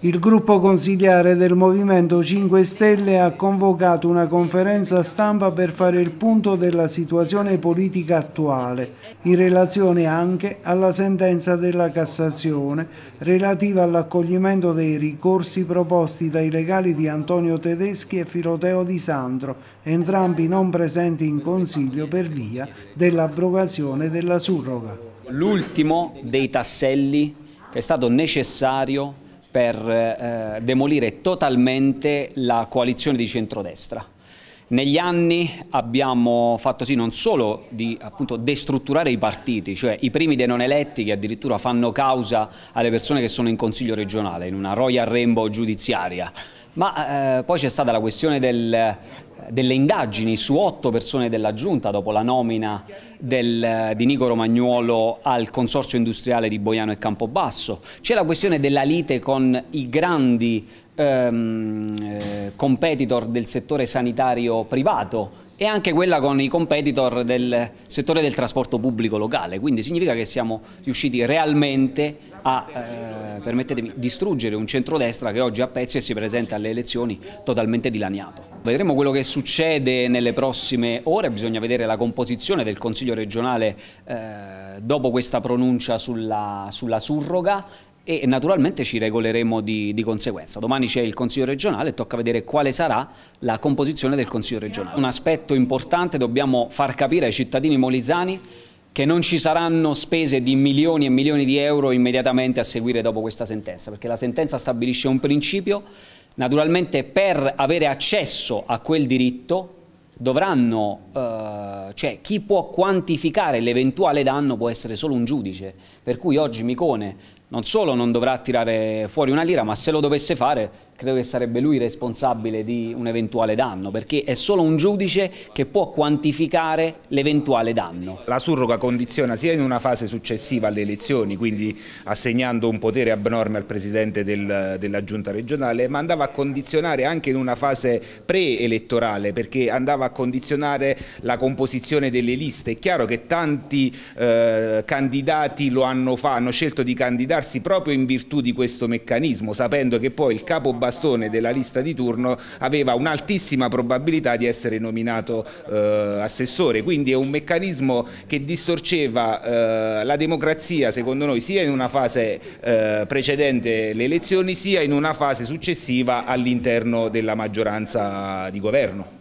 Il gruppo consigliare del Movimento 5 Stelle ha convocato una conferenza stampa per fare il punto della situazione politica attuale, in relazione anche alla sentenza della Cassazione relativa all'accoglimento dei ricorsi proposti dai legali di Antonio Tedeschi e Filoteo Di Sandro, entrambi non presenti in Consiglio per via dell'abrogazione della surroga. L'ultimo dei tasselli è stato necessario per eh, demolire totalmente la coalizione di centrodestra. Negli anni abbiamo fatto sì non solo di appunto, destrutturare i partiti, cioè i primi dei non eletti che addirittura fanno causa alle persone che sono in consiglio regionale, in una royal rainbow giudiziaria, ma eh, poi c'è stata la questione del, delle indagini su otto persone della Giunta dopo la nomina del, di Nico Romagnuolo al Consorzio Industriale di Boiano e Campobasso. C'è la questione della lite con i grandi ehm, eh, competitor del settore sanitario privato e anche quella con i competitor del settore del trasporto pubblico locale, quindi significa che siamo riusciti realmente a, eh, permettetemi, distruggere un centrodestra che oggi a pezzi e si presenta alle elezioni totalmente dilaniato. Vedremo quello che succede nelle prossime ore, bisogna vedere la composizione del Consiglio regionale eh, dopo questa pronuncia sulla, sulla surroga e naturalmente ci regoleremo di, di conseguenza. Domani c'è il Consiglio regionale tocca vedere quale sarà la composizione del Consiglio regionale. Un aspetto importante, dobbiamo far capire ai cittadini molisani che non ci saranno spese di milioni e milioni di euro immediatamente a seguire dopo questa sentenza, perché la sentenza stabilisce un principio, naturalmente per avere accesso a quel diritto dovranno, eh, cioè chi può quantificare l'eventuale danno può essere solo un giudice, per cui oggi Micone non solo non dovrà tirare fuori una lira, ma se lo dovesse fare credo che sarebbe lui responsabile di un eventuale danno, perché è solo un giudice che può quantificare l'eventuale danno. La surroga condiziona sia in una fase successiva alle elezioni, quindi assegnando un potere abnorme al Presidente del, della Giunta regionale, ma andava a condizionare anche in una fase pre-elettorale, perché andava a condizionare la composizione delle liste. È chiaro che tanti eh, candidati lo hanno, fatto, hanno scelto di candidarsi proprio in virtù di questo meccanismo, sapendo che poi il capo bastone della lista di turno aveva un'altissima probabilità di essere nominato eh, assessore, quindi è un meccanismo che distorceva eh, la democrazia secondo noi sia in una fase eh, precedente le elezioni sia in una fase successiva all'interno della maggioranza di governo.